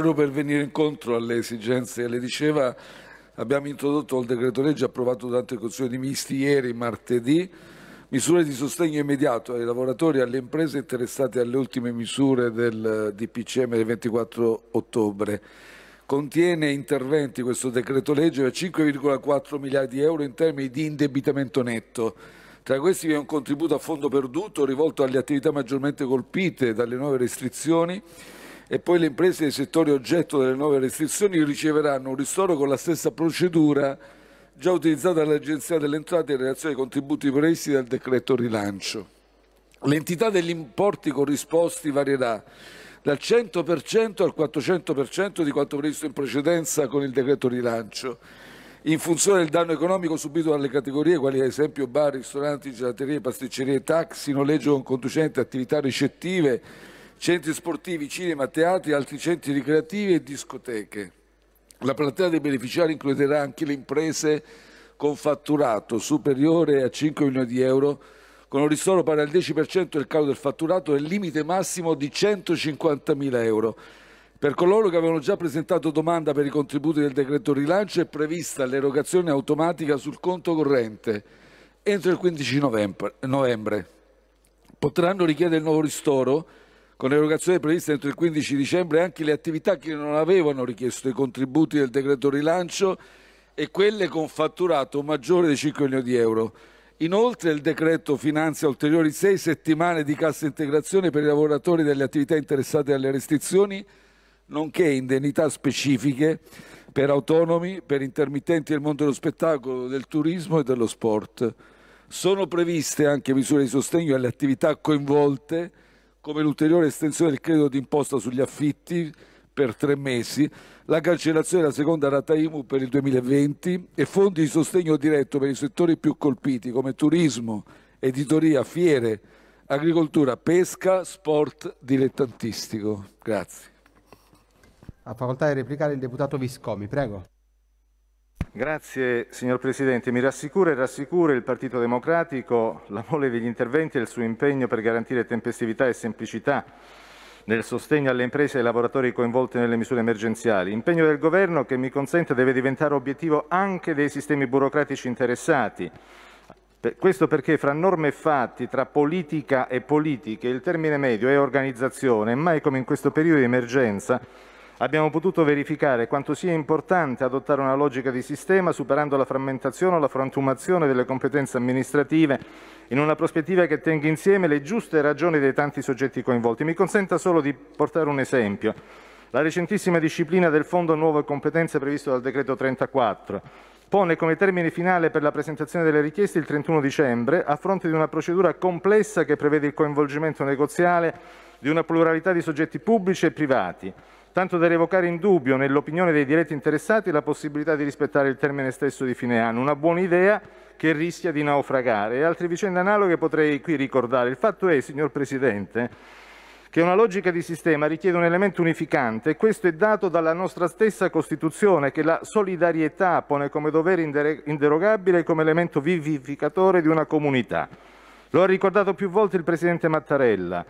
proprio per venire incontro alle esigenze, che le diceva, abbiamo introdotto il decreto legge approvato durante il Consiglio dei Ministri ieri, martedì, misure di sostegno immediato ai lavoratori e alle imprese interessate alle ultime misure del DPCM del 24 ottobre. Contiene interventi questo decreto legge per 5,4 miliardi di euro in termini di indebitamento netto. Tra questi vi è un contributo a fondo perduto rivolto alle attività maggiormente colpite dalle nuove restrizioni e poi le imprese dei settori oggetto delle nuove restrizioni riceveranno un ristoro con la stessa procedura già utilizzata dall'Agenzia delle Entrate in relazione ai contributi previsti dal decreto rilancio. L'entità degli importi corrisposti varierà dal 100% al 400% di quanto previsto in precedenza con il decreto rilancio, in funzione del danno economico subito dalle categorie quali ad esempio bar, ristoranti, gelaterie, pasticcerie, taxi, noleggio con conducente, attività ricettive, centri sportivi, cinema, teatri, altri centri ricreativi e discoteche. La platea dei beneficiari includerà anche le imprese con fatturato superiore a 5 milioni di euro, con un ristoro pari al 10% del calo del fatturato e il limite massimo di 150 mila euro. Per coloro che avevano già presentato domanda per i contributi del decreto rilancio è prevista l'erogazione automatica sul conto corrente entro il 15 novembre. Potranno richiedere il nuovo ristoro con l'erogazione prevista entro il 15 dicembre anche le attività che non avevano richiesto i contributi del decreto rilancio e quelle con fatturato maggiore di 5 milioni di euro. Inoltre il decreto finanzia ulteriori sei settimane di cassa integrazione per i lavoratori delle attività interessate alle restrizioni, nonché indennità specifiche per autonomi, per intermittenti del mondo dello spettacolo, del turismo e dello sport. Sono previste anche misure di sostegno alle attività coinvolte come l'ulteriore estensione del credito d'imposta sugli affitti per tre mesi, la cancellazione della seconda rata IMU per il 2020 e fondi di sostegno diretto per i settori più colpiti come turismo, editoria, fiere, agricoltura, pesca, sport dilettantistico. Grazie. A facoltà di replicare il deputato Viscomi, prego. Grazie signor Presidente. Mi rassicura e rassicura il Partito Democratico la mole degli interventi e il suo impegno per garantire tempestività e semplicità nel sostegno alle imprese e ai lavoratori coinvolti nelle misure emergenziali. Impegno del Governo che, mi consente, deve diventare obiettivo anche dei sistemi burocratici interessati. Questo perché fra norme e fatti, tra politica e politiche, il termine medio è organizzazione, mai come in questo periodo di emergenza abbiamo potuto verificare quanto sia importante adottare una logica di sistema superando la frammentazione o la frantumazione delle competenze amministrative in una prospettiva che tenga insieme le giuste ragioni dei tanti soggetti coinvolti. Mi consenta solo di portare un esempio. La recentissima disciplina del Fondo Nuove Competenze previsto dal Decreto 34 pone come termine finale per la presentazione delle richieste il 31 dicembre a fronte di una procedura complessa che prevede il coinvolgimento negoziale di una pluralità di soggetti pubblici e privati tanto da revocare in dubbio nell'opinione dei diretti interessati la possibilità di rispettare il termine stesso di fine anno, una buona idea che rischia di naufragare. E altre vicende analoghe potrei qui ricordare. Il fatto è, signor Presidente, che una logica di sistema richiede un elemento unificante e questo è dato dalla nostra stessa Costituzione che la solidarietà pone come dovere inderogabile e come elemento vivificatore di una comunità. Lo ha ricordato più volte il Presidente Mattarella.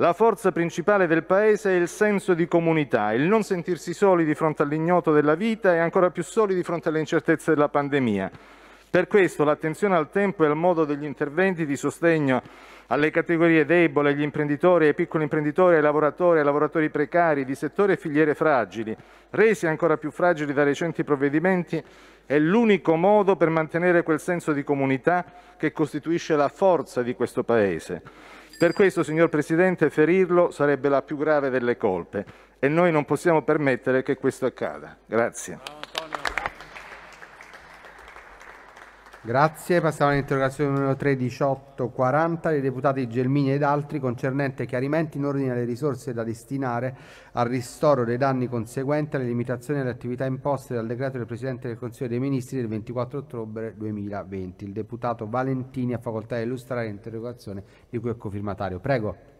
La forza principale del Paese è il senso di comunità, il non sentirsi soli di fronte all'ignoto della vita e ancora più soli di fronte alle incertezze della pandemia. Per questo l'attenzione al tempo e al modo degli interventi di sostegno alle categorie deboli, agli imprenditori, ai piccoli imprenditori, ai lavoratori, ai lavoratori precari di settore e filiere fragili, resi ancora più fragili da recenti provvedimenti, è l'unico modo per mantenere quel senso di comunità che costituisce la forza di questo Paese. Per questo, signor Presidente, ferirlo sarebbe la più grave delle colpe e noi non possiamo permettere che questo accada. Grazie. Grazie, passiamo all'interrogazione numero 3 1840 dei deputati Gelmini ed altri concernente chiarimenti in ordine alle risorse da destinare al ristoro dei danni conseguenti alle limitazioni alle attività imposte dal decreto del Presidente del Consiglio dei Ministri del 24 ottobre 2020. Il deputato Valentini ha facoltà di illustrare l'interrogazione di cui è cofirmatario. Prego.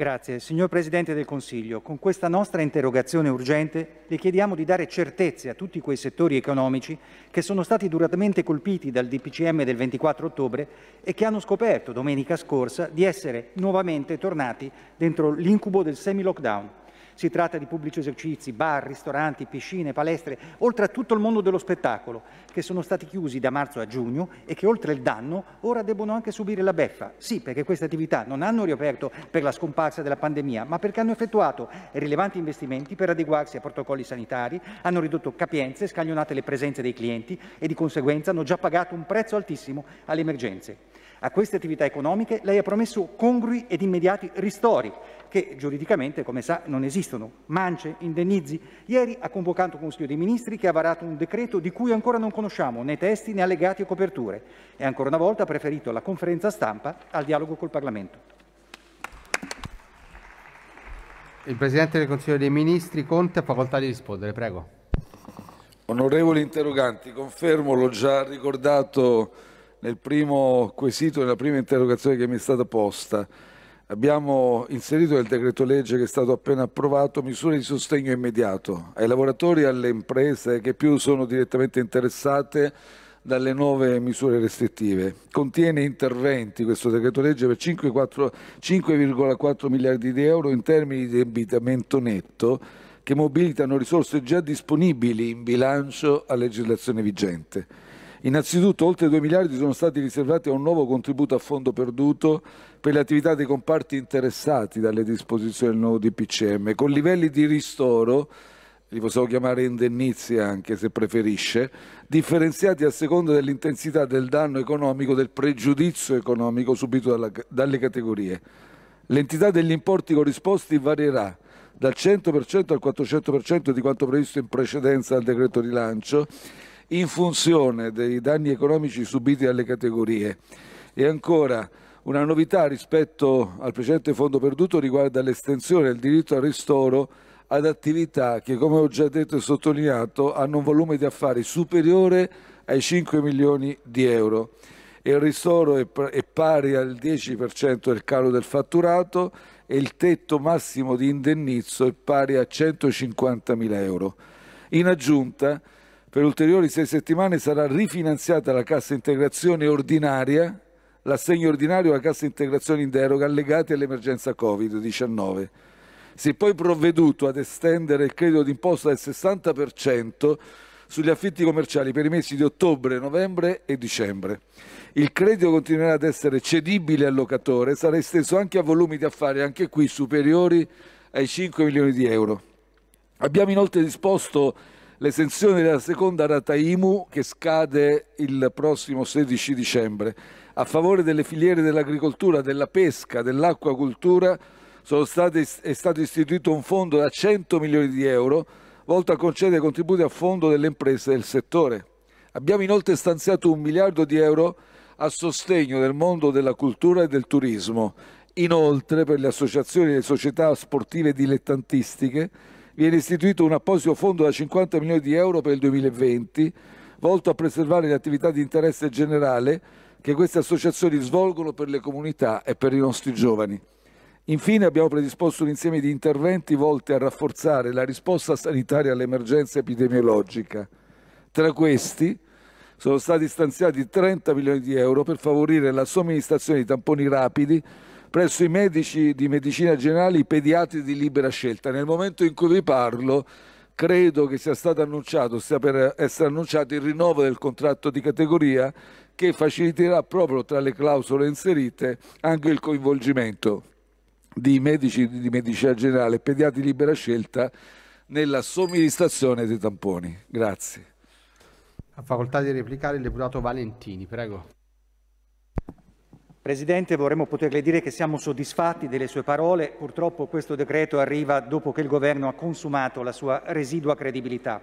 Grazie. Signor Presidente del Consiglio, con questa nostra interrogazione urgente le chiediamo di dare certezze a tutti quei settori economici che sono stati duramente colpiti dal DPCM del 24 ottobre e che hanno scoperto domenica scorsa di essere nuovamente tornati dentro l'incubo del semi-lockdown. Si tratta di pubblici esercizi, bar, ristoranti, piscine, palestre, oltre a tutto il mondo dello spettacolo, che sono stati chiusi da marzo a giugno e che oltre il danno ora debbono anche subire la beffa. Sì, perché queste attività non hanno riaperto per la scomparsa della pandemia, ma perché hanno effettuato rilevanti investimenti per adeguarsi a protocolli sanitari, hanno ridotto capienze, scaglionate le presenze dei clienti e di conseguenza hanno già pagato un prezzo altissimo alle emergenze. A queste attività economiche lei ha promesso congrui ed immediati ristori che giuridicamente, come sa, non esistono. Mance, indennizi. Ieri ha convocato un Consiglio dei Ministri che ha varato un decreto di cui ancora non conosciamo né testi né allegati o coperture e ancora una volta ha preferito la conferenza stampa al dialogo col Parlamento. Il Presidente del Consiglio dei Ministri Conte ha facoltà di rispondere, prego. Onorevoli interroganti, confermo, l'ho già ricordato nel primo quesito, nella prima interrogazione che mi è stata posta abbiamo inserito nel decreto legge che è stato appena approvato misure di sostegno immediato ai lavoratori e alle imprese che più sono direttamente interessate dalle nuove misure restrittive. Contiene interventi questo decreto legge per 5,4 miliardi di euro in termini di debitamento netto che mobilitano risorse già disponibili in bilancio a legislazione vigente. Innanzitutto oltre 2 miliardi sono stati riservati a un nuovo contributo a fondo perduto per le attività dei comparti interessati dalle disposizioni del nuovo DPCM, con livelli di ristoro li possiamo chiamare indennizi anche se preferisce, differenziati a seconda dell'intensità del danno economico, del pregiudizio economico subito dalla, dalle categorie. L'entità degli importi corrisposti varierà dal 100% al 400% di quanto previsto in precedenza dal decreto rilancio in funzione dei danni economici subiti dalle categorie. E ancora, una novità rispetto al precedente fondo perduto riguarda l'estensione del diritto al ristoro ad attività che, come ho già detto e sottolineato, hanno un volume di affari superiore ai 5 milioni di euro. Il ristoro è pari al 10% del calo del fatturato e il tetto massimo di indennizzo è pari a 150 mila euro. In aggiunta, per ulteriori sei settimane sarà rifinanziata la cassa integrazione ordinaria, l'assegno ordinario e la cassa integrazione in deroga legati all'emergenza Covid-19. Si è poi provveduto ad estendere il credito d'imposta del 60% sugli affitti commerciali per i mesi di ottobre, novembre e dicembre. Il credito continuerà ad essere cedibile al locatore, e sarà esteso anche a volumi di affari, anche qui superiori ai 5 milioni di euro. Abbiamo inoltre disposto l'esenzione della seconda rata IMU che scade il prossimo 16 dicembre. A favore delle filiere dell'agricoltura, della pesca, dell'acquacultura state, è stato istituito un fondo da 100 milioni di euro volto a concedere contributi a fondo delle imprese del settore. Abbiamo inoltre stanziato un miliardo di euro a sostegno del mondo della cultura e del turismo. Inoltre per le associazioni e le società sportive dilettantistiche viene istituito un apposito fondo da 50 milioni di euro per il 2020, volto a preservare le attività di interesse generale che queste associazioni svolgono per le comunità e per i nostri giovani. Infine abbiamo predisposto un insieme di interventi volti a rafforzare la risposta sanitaria all'emergenza epidemiologica. Tra questi sono stati stanziati 30 milioni di euro per favorire la somministrazione di tamponi rapidi presso i medici di medicina generale, i pediatri di libera scelta. Nel momento in cui vi parlo, credo che sia stato annunciato, stia per essere annunciato il rinnovo del contratto di categoria che faciliterà proprio tra le clausole inserite anche il coinvolgimento di medici di medicina generale e pediatri di libera scelta nella somministrazione dei tamponi. Grazie. A facoltà di replicare il deputato Valentini, prego. Presidente, vorremmo poterle dire che siamo soddisfatti delle sue parole. Purtroppo questo decreto arriva dopo che il Governo ha consumato la sua residua credibilità.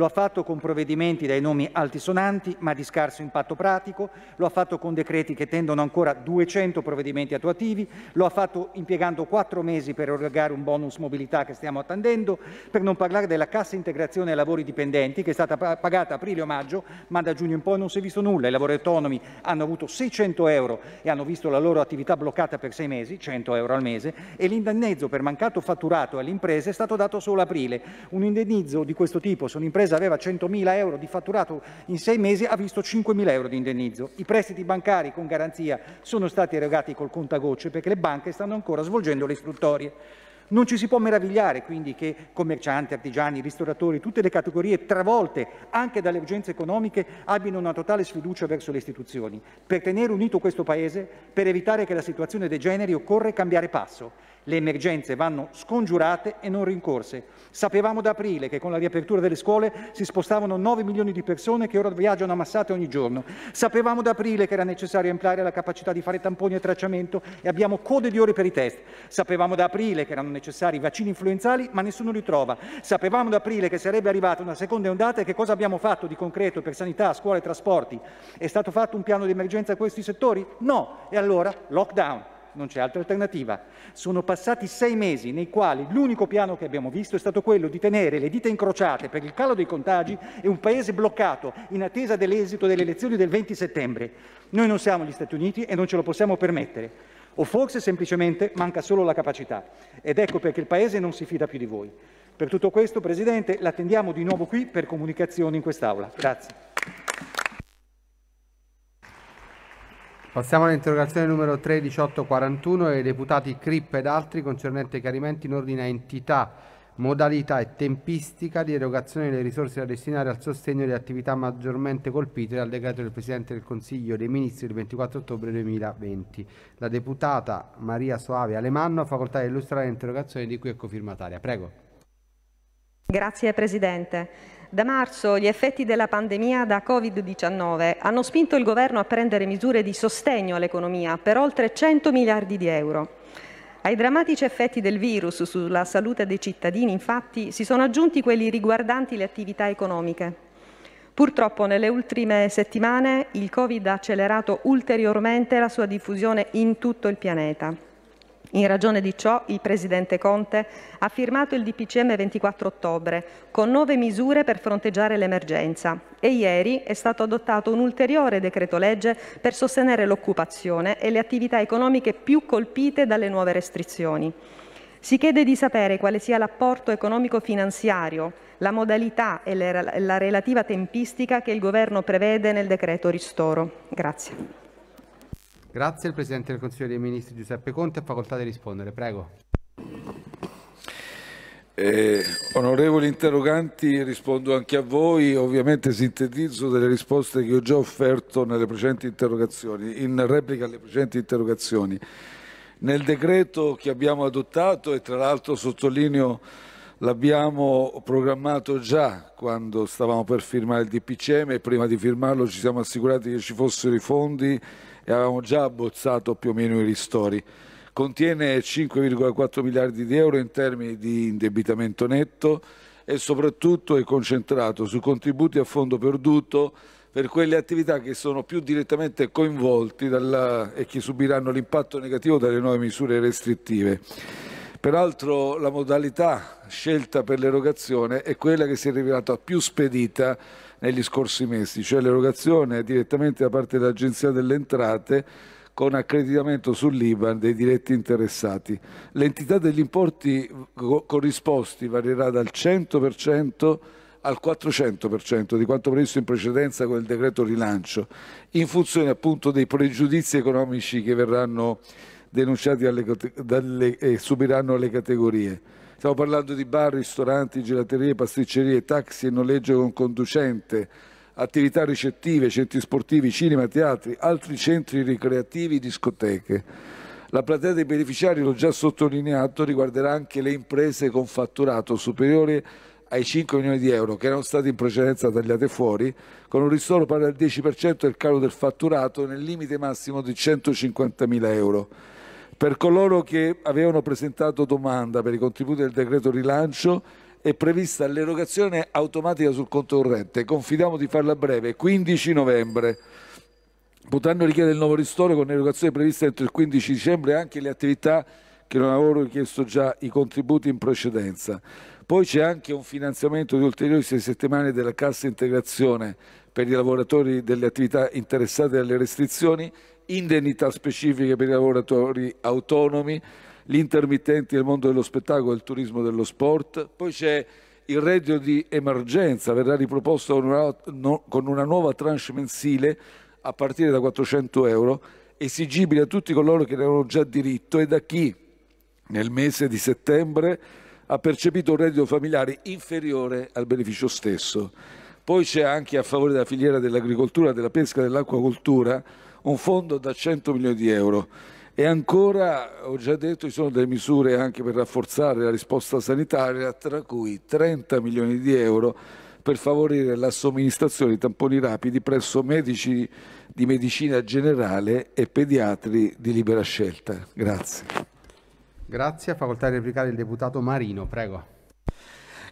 Lo ha fatto con provvedimenti dai nomi altisonanti ma di scarso impatto pratico, lo ha fatto con decreti che tendono ancora 200 provvedimenti attuativi, lo ha fatto impiegando quattro mesi per erogare un bonus mobilità che stiamo attendendo, per non parlare della cassa integrazione ai lavori dipendenti che è stata pagata aprile o maggio ma da giugno in poi non si è visto nulla. I lavori autonomi hanno avuto 600 euro e hanno visto la loro attività bloccata per sei mesi, 100 euro al mese, e l'indennizzo per mancato fatturato alle imprese è stato dato solo a aprile. Un indennizzo di questo tipo sono imprese impresa aveva 100.000 euro di fatturato in sei mesi ha visto 5.000 euro di indennizzo. I prestiti bancari con garanzia sono stati erogati col contagocce perché le banche stanno ancora svolgendo le istruttorie. Non ci si può meravigliare quindi che commercianti, artigiani, ristoratori, tutte le categorie travolte anche dalle urgenze economiche abbiano una totale sfiducia verso le istituzioni. Per tenere unito questo Paese, per evitare che la situazione degeneri, occorre cambiare passo le emergenze vanno scongiurate e non rincorse. Sapevamo da aprile che con la riapertura delle scuole si spostavano 9 milioni di persone che ora viaggiano ammassate ogni giorno. Sapevamo da aprile che era necessario ampliare la capacità di fare tamponi e tracciamento e abbiamo code di ore per i test. Sapevamo da aprile che erano necessari vaccini influenzali, ma nessuno li trova. Sapevamo da aprile che sarebbe arrivata una seconda ondata e che cosa abbiamo fatto di concreto per sanità, scuole e trasporti? È stato fatto un piano di emergenza a questi settori? No. E allora lockdown non c'è altra alternativa. Sono passati sei mesi nei quali l'unico piano che abbiamo visto è stato quello di tenere le dita incrociate per il calo dei contagi e un paese bloccato in attesa dell'esito delle elezioni del 20 settembre. Noi non siamo gli Stati Uniti e non ce lo possiamo permettere. O forse semplicemente manca solo la capacità. Ed ecco perché il Paese non si fida più di voi. Per tutto questo, Presidente, l'attendiamo di nuovo qui per comunicazioni in quest'Aula. Grazie. Passiamo all'interrogazione numero 31841 dei deputati CRIP ed altri concernente chiarimenti in ordine a entità, modalità e tempistica di erogazione delle risorse da destinare al sostegno delle attività maggiormente colpite dal decreto del Presidente del Consiglio dei Ministri del 24 ottobre 2020. La deputata Maria Soave Alemanno ha facoltà di illustrare l'interrogazione di cui è cofirmataria. Prego. Grazie Presidente. Da marzo gli effetti della pandemia da Covid-19 hanno spinto il governo a prendere misure di sostegno all'economia per oltre 100 miliardi di euro. Ai drammatici effetti del virus sulla salute dei cittadini, infatti, si sono aggiunti quelli riguardanti le attività economiche. Purtroppo nelle ultime settimane il Covid ha accelerato ulteriormente la sua diffusione in tutto il pianeta. In ragione di ciò, il Presidente Conte ha firmato il DPCM 24 ottobre con nove misure per fronteggiare l'emergenza e ieri è stato adottato un ulteriore decreto legge per sostenere l'occupazione e le attività economiche più colpite dalle nuove restrizioni. Si chiede di sapere quale sia l'apporto economico-finanziario, la modalità e la relativa tempistica che il Governo prevede nel decreto ristoro. Grazie. Grazie, il Presidente del Consiglio dei Ministri Giuseppe Conte ha facoltà di rispondere. Prego. Eh, onorevoli interroganti, rispondo anche a voi. Ovviamente sintetizzo delle risposte che ho già offerto nelle precedenti interrogazioni, in replica alle precedenti interrogazioni. Nel decreto che abbiamo adottato, e tra l'altro sottolineo l'abbiamo programmato già quando stavamo per firmare il DPCM e prima di firmarlo ci siamo assicurati che ci fossero i fondi e avevamo già abbozzato più o meno i ristori. Contiene 5,4 miliardi di euro in termini di indebitamento netto e soprattutto è concentrato su contributi a fondo perduto per quelle attività che sono più direttamente coinvolti dalla, e che subiranno l'impatto negativo dalle nuove misure restrittive. Peraltro la modalità scelta per l'erogazione è quella che si è rivelata più spedita negli scorsi mesi, cioè l'erogazione direttamente da parte dell'Agenzia delle Entrate con accreditamento sull'IBAN dei diretti interessati. L'entità degli importi corrisposti varierà dal 100% al 400% di quanto previsto in precedenza con il decreto rilancio, in funzione appunto dei pregiudizi economici che verranno denunciati dalle, dalle, e subiranno le categorie. Stiamo parlando di bar, ristoranti, gelaterie, pasticcerie, taxi e noleggio con conducente, attività ricettive, centri sportivi, cinema, teatri, altri centri ricreativi, discoteche. La platea dei beneficiari, l'ho già sottolineato, riguarderà anche le imprese con fatturato superiore ai 5 milioni di euro che erano state in precedenza tagliate fuori, con un ristoro pari al 10% del calo del fatturato nel limite massimo di 150 mila euro. Per coloro che avevano presentato domanda per i contributi del decreto rilancio è prevista l'erogazione automatica sul conto corrente. Confidiamo di farla breve, 15 novembre. Potranno richiedere il nuovo ristoro con l'erogazione prevista entro il 15 dicembre anche le attività che non avevano richiesto già i contributi in precedenza. Poi c'è anche un finanziamento di ulteriori sei settimane della cassa integrazione per i lavoratori delle attività interessate alle restrizioni indennità specifiche per i lavoratori autonomi, gli intermittenti del mondo dello spettacolo, del turismo, dello sport. Poi c'è il reddito di emergenza, verrà riproposto con una, no, con una nuova tranche mensile a partire da 400 euro, esigibile a tutti coloro che ne avevano già diritto e da chi nel mese di settembre ha percepito un reddito familiare inferiore al beneficio stesso. Poi c'è anche a favore della filiera dell'agricoltura, della pesca, dell'acquacoltura un fondo da 100 milioni di euro. E ancora, ho già detto, ci sono delle misure anche per rafforzare la risposta sanitaria, tra cui 30 milioni di euro per favorire la somministrazione di tamponi rapidi presso medici di medicina generale e pediatri di libera scelta. Grazie. Grazie. A facoltà di replicare il deputato Marino, prego.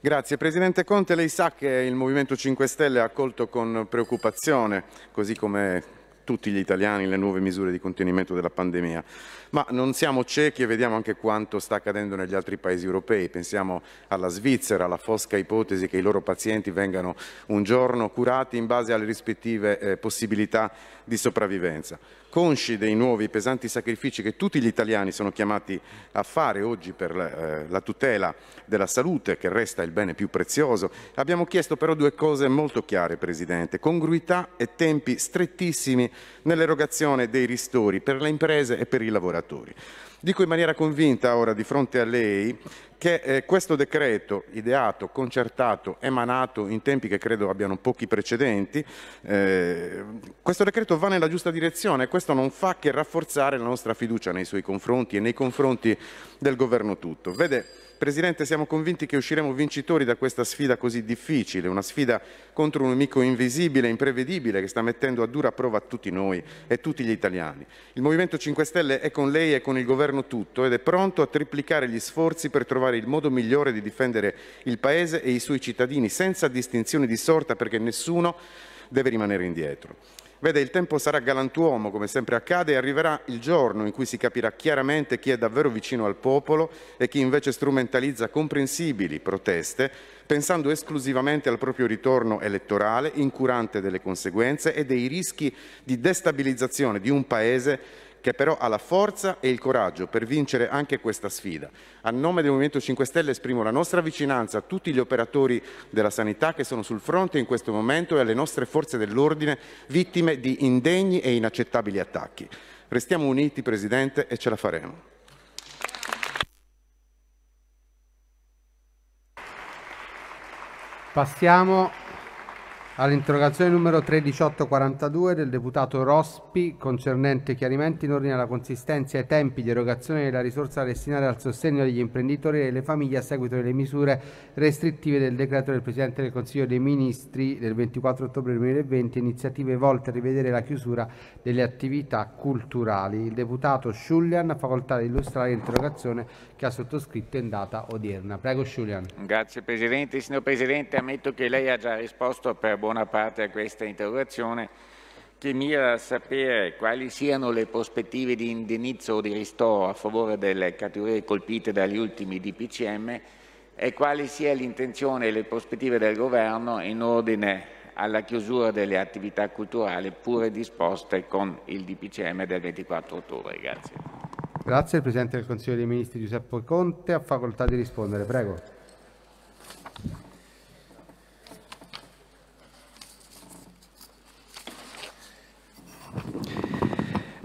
Grazie. Presidente Conte, lei sa che il Movimento 5 Stelle ha accolto con preoccupazione, così come tutti gli italiani le nuove misure di contenimento della pandemia ma non siamo ciechi e vediamo anche quanto sta accadendo negli altri paesi europei. Pensiamo alla Svizzera, alla fosca ipotesi che i loro pazienti vengano un giorno curati in base alle rispettive eh, possibilità di sopravvivenza. Consci dei nuovi pesanti sacrifici che tutti gli italiani sono chiamati a fare oggi per eh, la tutela della salute, che resta il bene più prezioso, abbiamo chiesto però due cose molto chiare, Presidente, congruità e tempi strettissimi nell'erogazione dei ristori per le imprese e per i lavoratori operatori. Dico in maniera convinta ora di fronte a lei che eh, questo decreto ideato, concertato, emanato in tempi che credo abbiano pochi precedenti, eh, questo decreto va nella giusta direzione e questo non fa che rafforzare la nostra fiducia nei suoi confronti e nei confronti del governo tutto. Vede, Presidente, siamo convinti che usciremo vincitori da questa sfida così difficile, una sfida contro un nemico invisibile e imprevedibile che sta mettendo a dura prova tutti noi e tutti gli italiani. Il Movimento 5 Stelle è con lei e con il governo tutto ed è pronto a triplicare gli sforzi per trovare il modo migliore di difendere il Paese e i suoi cittadini senza distinzioni di sorta perché nessuno deve rimanere indietro. Vede, il tempo sarà galantuomo, come sempre accade, e arriverà il giorno in cui si capirà chiaramente chi è davvero vicino al popolo e chi invece strumentalizza comprensibili proteste, pensando esclusivamente al proprio ritorno elettorale, incurante delle conseguenze e dei rischi di destabilizzazione di un paese che però ha la forza e il coraggio per vincere anche questa sfida. A nome del Movimento 5 Stelle esprimo la nostra vicinanza a tutti gli operatori della sanità che sono sul fronte in questo momento e alle nostre forze dell'ordine vittime di indegni e inaccettabili attacchi. Restiamo uniti, Presidente, e ce la faremo. Passiamo All'interrogazione numero 31842 del deputato Rospi, concernente chiarimenti in ordine alla consistenza e ai tempi di erogazione della risorsa destinata al sostegno degli imprenditori e delle famiglie a seguito delle misure restrittive del decreto del Presidente del Consiglio dei Ministri del 24 ottobre 2020, iniziative volte a rivedere la chiusura delle attività culturali. Il deputato Sciulian ha facoltà di illustrare l'interrogazione che ha sottoscritto in data odierna. Prego Sciulian. Grazie Presidente. Signor Presidente, ammetto che lei ha già risposto per buon buona parte a questa interrogazione che mira a sapere quali siano le prospettive di indennizzo o di ristoro a favore delle categorie colpite dagli ultimi DPCM e quali sia l'intenzione e le prospettive del Governo in ordine alla chiusura delle attività culturali pure disposte con il DPCM del 24 ottobre. Grazie. Grazie. Il Presidente del Consiglio dei Ministri Giuseppe Conte ha facoltà di rispondere. Prego.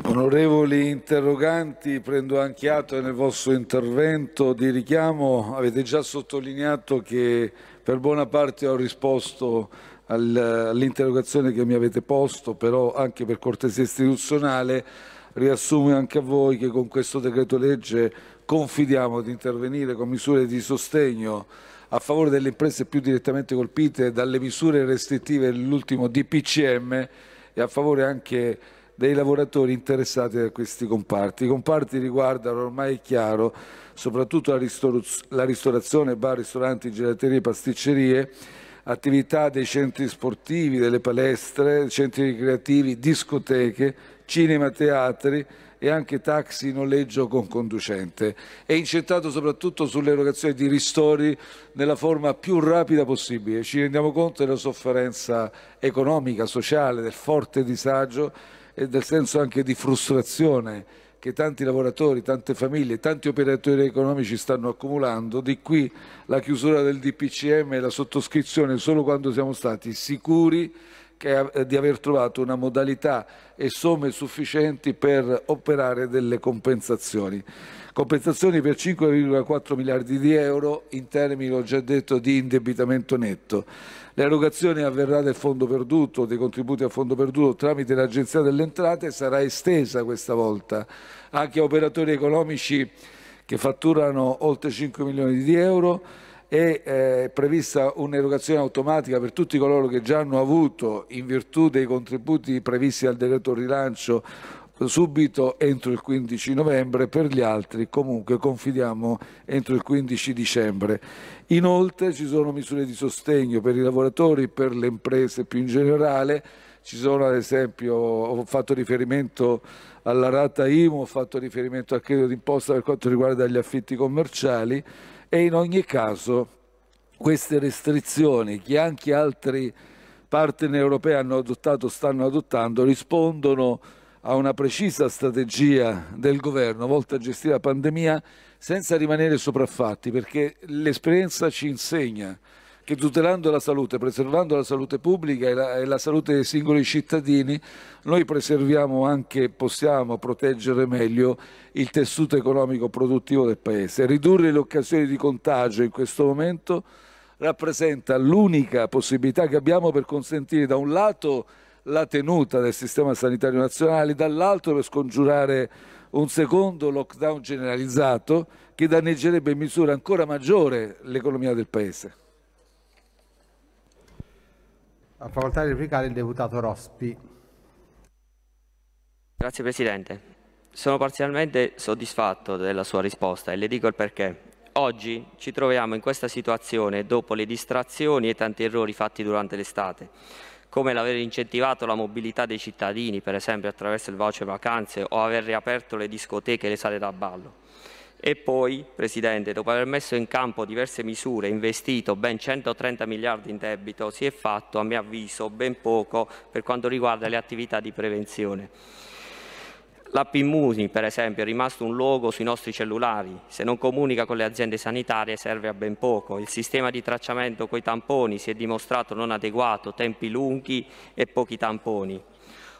Onorevoli interroganti, prendo anche atto nel vostro intervento di richiamo, avete già sottolineato che per buona parte ho risposto all'interrogazione che mi avete posto, però anche per cortesia istituzionale riassumo anche a voi che con questo decreto legge confidiamo di intervenire con misure di sostegno a favore delle imprese più direttamente colpite dalle misure restrittive dell'ultimo DPCM e a favore anche dei lavoratori interessati da questi comparti. I comparti riguardano, ormai è chiaro, soprattutto la, la ristorazione, bar, ristoranti, gelaterie, pasticcerie, attività dei centri sportivi, delle palestre, centri ricreativi, discoteche, cinema, teatri, e anche taxi noleggio con conducente. È incentrato soprattutto sull'erogazione di ristori nella forma più rapida possibile. Ci rendiamo conto della sofferenza economica, sociale, del forte disagio e del senso anche di frustrazione che tanti lavoratori, tante famiglie, tanti operatori economici stanno accumulando, di qui la chiusura del DPCM e la sottoscrizione solo quando siamo stati sicuri che, eh, di aver trovato una modalità e somme sufficienti per operare delle compensazioni. Compensazioni per 5,4 miliardi di euro in termini, l'ho già detto, di indebitamento netto. L'erogazione avverrà del fondo perduto, dei contributi a fondo perduto tramite l'Agenzia delle Entrate sarà estesa questa volta anche a operatori economici che fatturano oltre 5 milioni di euro è eh, prevista un'erogazione automatica per tutti coloro che già hanno avuto, in virtù dei contributi previsti dal decreto rilancio, subito entro il 15 novembre, per gli altri comunque confidiamo entro il 15 dicembre. Inoltre ci sono misure di sostegno per i lavoratori, per le imprese più in generale, ci sono ad esempio, ho fatto riferimento alla rata IMU, ho fatto riferimento al credito d'imposta per quanto riguarda gli affitti commerciali e in ogni caso queste restrizioni che anche altri partner europei hanno adottato, stanno adottando, rispondono a una precisa strategia del governo volta a gestire la pandemia senza rimanere sopraffatti, perché l'esperienza ci insegna che tutelando la salute, preservando la salute pubblica e la, e la salute dei singoli cittadini, noi preserviamo anche, possiamo proteggere meglio il tessuto economico produttivo del Paese. Ridurre le occasioni di contagio in questo momento rappresenta l'unica possibilità che abbiamo per consentire da un lato la tenuta del sistema sanitario nazionale, dall'altro per scongiurare un secondo lockdown generalizzato che danneggerebbe in misura ancora maggiore l'economia del Paese. Ha facoltà di replicare il deputato Rospi. Grazie Presidente. Sono parzialmente soddisfatto della sua risposta e le dico il perché. Oggi ci troviamo in questa situazione dopo le distrazioni e tanti errori fatti durante l'estate, come l'aver incentivato la mobilità dei cittadini, per esempio attraverso il voucher vacanze, o aver riaperto le discoteche e le sale da ballo. E poi, Presidente, dopo aver messo in campo diverse misure, investito ben 130 miliardi in debito, si è fatto, a mio avviso, ben poco per quanto riguarda le attività di prevenzione. L'app Immuni, per esempio, è rimasto un logo sui nostri cellulari. Se non comunica con le aziende sanitarie serve a ben poco. Il sistema di tracciamento coi tamponi si è dimostrato non adeguato, tempi lunghi e pochi tamponi.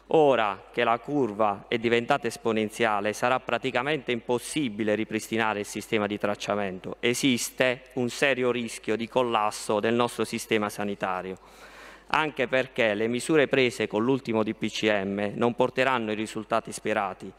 Ora che la curva è diventata esponenziale sarà praticamente impossibile ripristinare il sistema di tracciamento. Esiste un serio rischio di collasso del nostro sistema sanitario, anche perché le misure prese con l'ultimo DPCM non porteranno i risultati sperati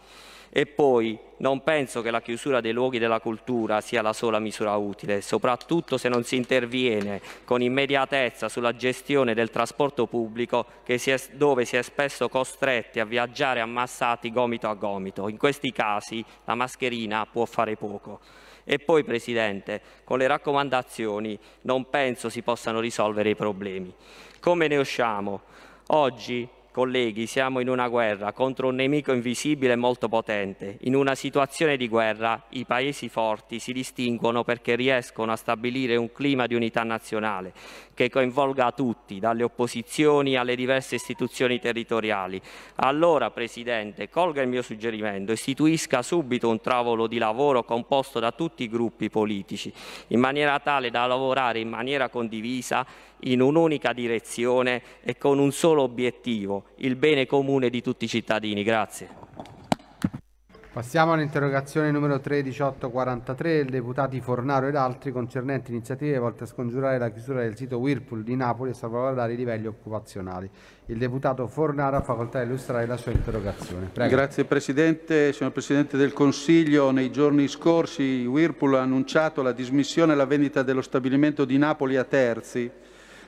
e poi non penso che la chiusura dei luoghi della cultura sia la sola misura utile, soprattutto se non si interviene con immediatezza sulla gestione del trasporto pubblico si è, dove si è spesso costretti a viaggiare ammassati gomito a gomito. In questi casi la mascherina può fare poco. E poi, Presidente, con le raccomandazioni non penso si possano risolvere i problemi. Come ne usciamo? Oggi Colleghi, siamo in una guerra contro un nemico invisibile e molto potente. In una situazione di guerra i paesi forti si distinguono perché riescono a stabilire un clima di unità nazionale che coinvolga tutti, dalle opposizioni alle diverse istituzioni territoriali. Allora, Presidente, colga il mio suggerimento, istituisca subito un tavolo di lavoro composto da tutti i gruppi politici, in maniera tale da lavorare in maniera condivisa in un'unica direzione e con un solo obiettivo, il bene comune di tutti i cittadini. Grazie. Passiamo all'interrogazione numero 31843 del deputato Fornaro ed altri concernenti iniziative volte a scongiurare la chiusura del sito Whirlpool di Napoli e salvaguardare i livelli occupazionali. Il deputato Fornaro ha facoltà di illustrare la sua interrogazione. Prego. Grazie Presidente. Signor Presidente del Consiglio, nei giorni scorsi Whirlpool ha annunciato la dismissione e la vendita dello stabilimento di Napoli a terzi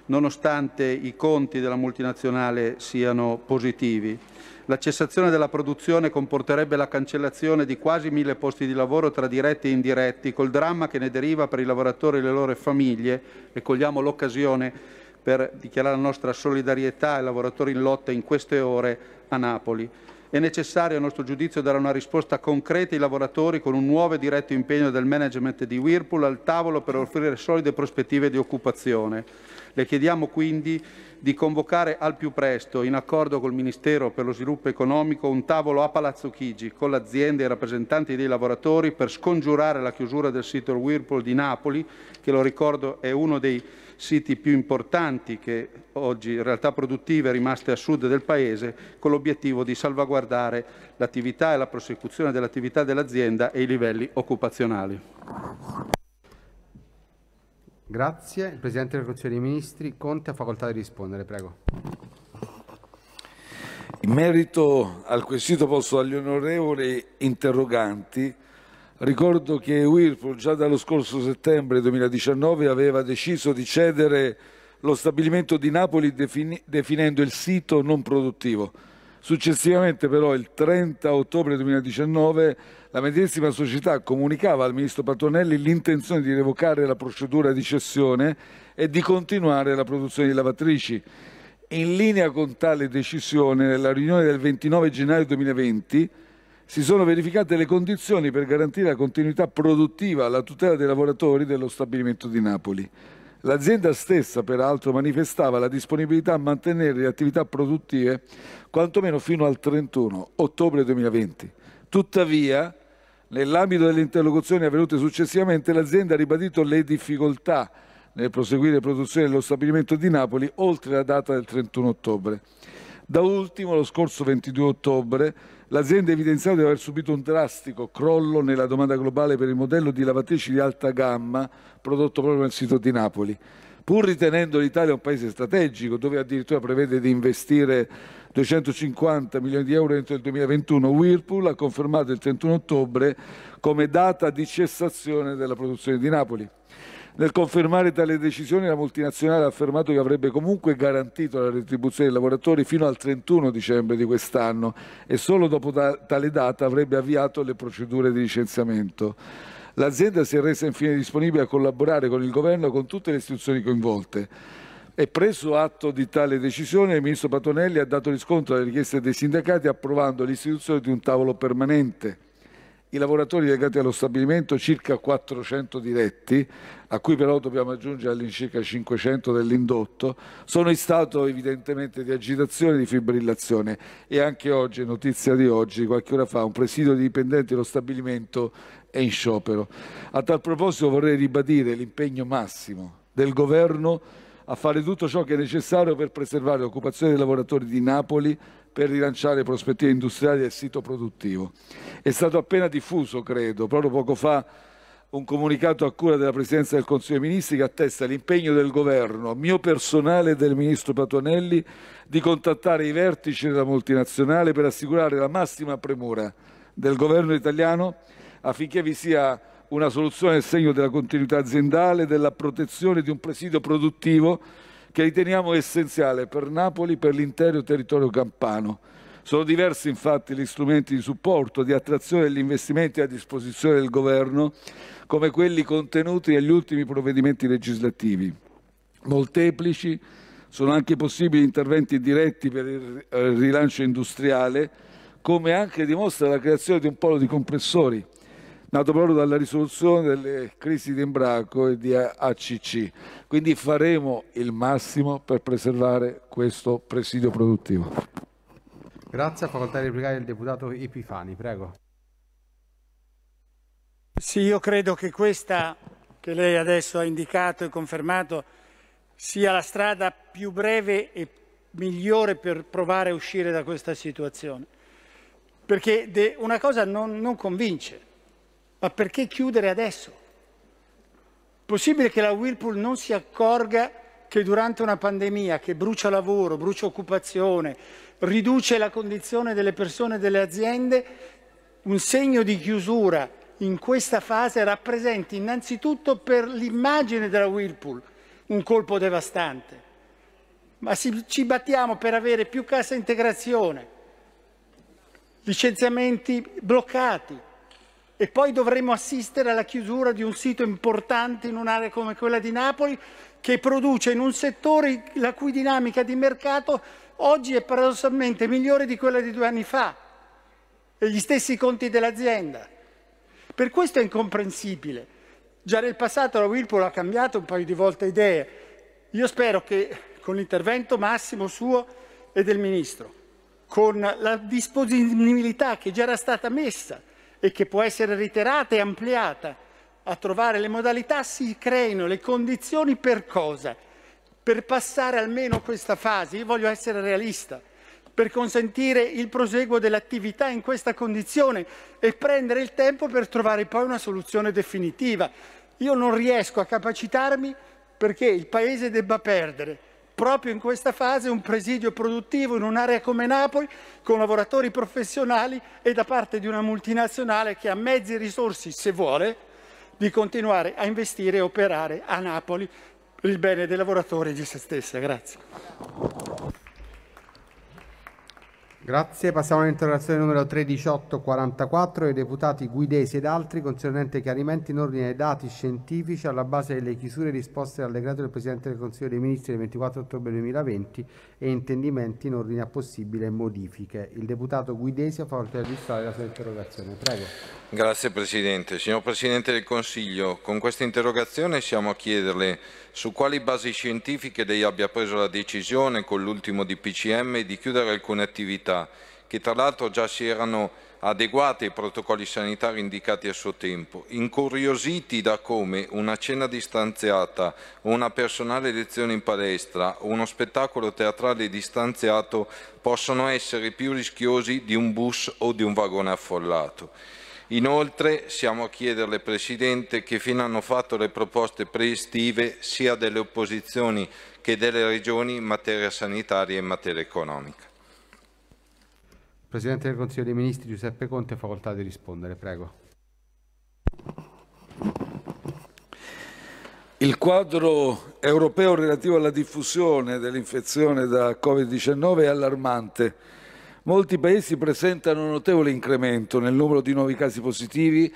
nonostante i conti della multinazionale siano positivi. La cessazione della produzione comporterebbe la cancellazione di quasi mille posti di lavoro tra diretti e indiretti, col dramma che ne deriva per i lavoratori e le loro famiglie, e cogliamo l'occasione per dichiarare la nostra solidarietà ai lavoratori in lotta in queste ore a Napoli. È necessario, a nostro giudizio, dare una risposta concreta ai lavoratori con un nuovo e diretto impegno del management di Whirlpool al tavolo per offrire solide prospettive di occupazione. Le chiediamo quindi di convocare al più presto, in accordo col Ministero per lo Sviluppo Economico, un tavolo a Palazzo Chigi con l'azienda e i rappresentanti dei lavoratori per scongiurare la chiusura del sito Whirlpool di Napoli, che lo ricordo è uno dei siti più importanti che oggi in realtà produttive rimaste a sud del Paese, con l'obiettivo di salvaguardare l'attività e la prosecuzione dell'attività dell'azienda e i livelli occupazionali. Grazie. Il Presidente del Consiglio dei Ministri, Conte, ha facoltà di rispondere. Prego. In merito al quesito posto dagli onorevoli interroganti, ricordo che Whirlpool già dallo scorso settembre 2019 aveva deciso di cedere lo stabilimento di Napoli definendo il sito non produttivo. Successivamente però il 30 ottobre 2019 la medesima società comunicava al ministro Patronelli l'intenzione di revocare la procedura di cessione e di continuare la produzione di lavatrici. In linea con tale decisione, nella riunione del 29 gennaio 2020 si sono verificate le condizioni per garantire la continuità produttiva alla tutela dei lavoratori dello stabilimento di Napoli. L'azienda stessa, peraltro, manifestava la disponibilità a mantenere le attività produttive quantomeno fino al 31 ottobre 2020. Tuttavia, Nell'ambito delle interlocuzioni avvenute successivamente, l'azienda ha ribadito le difficoltà nel proseguire produzione dello stabilimento di Napoli oltre la data del 31 ottobre. Da ultimo, lo scorso 22 ottobre, l'azienda ha evidenziato di aver subito un drastico crollo nella domanda globale per il modello di lavatrici di alta gamma prodotto proprio nel sito di Napoli. Pur ritenendo l'Italia un paese strategico, dove addirittura prevede di investire 250 milioni di euro entro il 2021. Whirlpool ha confermato il 31 ottobre come data di cessazione della produzione di Napoli. Nel confermare tale decisione la multinazionale ha affermato che avrebbe comunque garantito la retribuzione dei lavoratori fino al 31 dicembre di quest'anno e solo dopo tale data avrebbe avviato le procedure di licenziamento. L'azienda si è resa infine disponibile a collaborare con il governo e con tutte le istituzioni coinvolte. E preso atto di tale decisione, il ministro Patonelli ha dato riscontro alle richieste dei sindacati approvando l'istituzione di un tavolo permanente. I lavoratori legati allo stabilimento, circa 400 diretti, a cui però dobbiamo aggiungere all'incirca 500 dell'indotto, sono in stato evidentemente di agitazione e di fibrillazione. E anche oggi, notizia di oggi, qualche ora fa, un presidio di dipendenti dello stabilimento è in sciopero. A tal proposito vorrei ribadire l'impegno massimo del Governo a fare tutto ciò che è necessario per preservare l'occupazione dei lavoratori di Napoli per rilanciare prospettive industriali del sito produttivo. È stato appena diffuso, credo, proprio poco fa un comunicato a cura della Presidenza del Consiglio dei Ministri che attesta l'impegno del Governo, mio personale e del Ministro Patonelli, di contattare i vertici della multinazionale per assicurare la massima premura del Governo italiano affinché vi sia una soluzione nel segno della continuità aziendale e della protezione di un presidio produttivo che riteniamo essenziale per Napoli e per l'intero territorio campano. Sono diversi infatti gli strumenti di supporto, di attrazione degli investimenti a disposizione del Governo, come quelli contenuti negli ultimi provvedimenti legislativi. Molteplici sono anche possibili interventi diretti per il eh, rilancio industriale, come anche dimostra la creazione di un polo di compressori nato proprio dalla risoluzione delle crisi di Embraco e di ACC. Quindi faremo il massimo per preservare questo presidio produttivo. Grazie, a facoltà di replicare il deputato Epifani, prego. Sì, io credo che questa che lei adesso ha indicato e confermato sia la strada più breve e migliore per provare a uscire da questa situazione. Perché una cosa non, non convince, ma perché chiudere adesso? Possibile che la Whirlpool non si accorga che durante una pandemia che brucia lavoro, brucia occupazione, riduce la condizione delle persone e delle aziende, un segno di chiusura in questa fase rappresenti innanzitutto per l'immagine della Whirlpool un colpo devastante. Ma ci battiamo per avere più cassa integrazione, licenziamenti bloccati, e poi dovremo assistere alla chiusura di un sito importante in un'area come quella di Napoli che produce in un settore la cui dinamica di mercato oggi è paradossalmente migliore di quella di due anni fa e gli stessi conti dell'azienda. Per questo è incomprensibile. Già nel passato la Whirlpool ha cambiato un paio di volte idee. Io spero che con l'intervento massimo suo e del Ministro, con la disponibilità che già era stata messa e che può essere reiterata e ampliata a trovare le modalità, si creino le condizioni per cosa? Per passare almeno questa fase, io voglio essere realista, per consentire il proseguo dell'attività in questa condizione e prendere il tempo per trovare poi una soluzione definitiva. Io non riesco a capacitarmi perché il Paese debba perdere proprio in questa fase un presidio produttivo in un'area come Napoli con lavoratori professionali e da parte di una multinazionale che ha mezzi e risorse, se vuole, di continuare a investire e operare a Napoli per il bene dei lavoratori e di se stessa. Grazie. Grazie, passiamo all'interrogazione numero 31844 dei deputati Guidesi ed altri concernente chiarimenti in ordine ai dati scientifici alla base delle chiusure disposte dal decreto del Presidente del Consiglio dei Ministri del 24 ottobre 2020 e intendimenti in ordine a possibili modifiche. Il deputato Guidesi ha facoltà di illustrare la sua interrogazione. Prego. Grazie Presidente. Signor Presidente del Consiglio, con questa interrogazione siamo a chiederle su quali basi scientifiche lei abbia preso la decisione con l'ultimo DPCM di chiudere alcune attività che tra l'altro già si erano adeguati ai protocolli sanitari indicati a suo tempo, incuriositi da come una cena distanziata o una personale lezione in palestra o uno spettacolo teatrale distanziato possono essere più rischiosi di un bus o di un vagone affollato. Inoltre siamo a chiederle, Presidente, che fino hanno fatto le proposte preestive sia delle opposizioni che delle regioni in materia sanitaria e in materia economica. Presidente del Consiglio dei Ministri Giuseppe Conte, facoltà di rispondere, prego. Il quadro europeo relativo alla diffusione dell'infezione da Covid-19 è allarmante. Molti paesi presentano un notevole incremento nel numero di nuovi casi positivi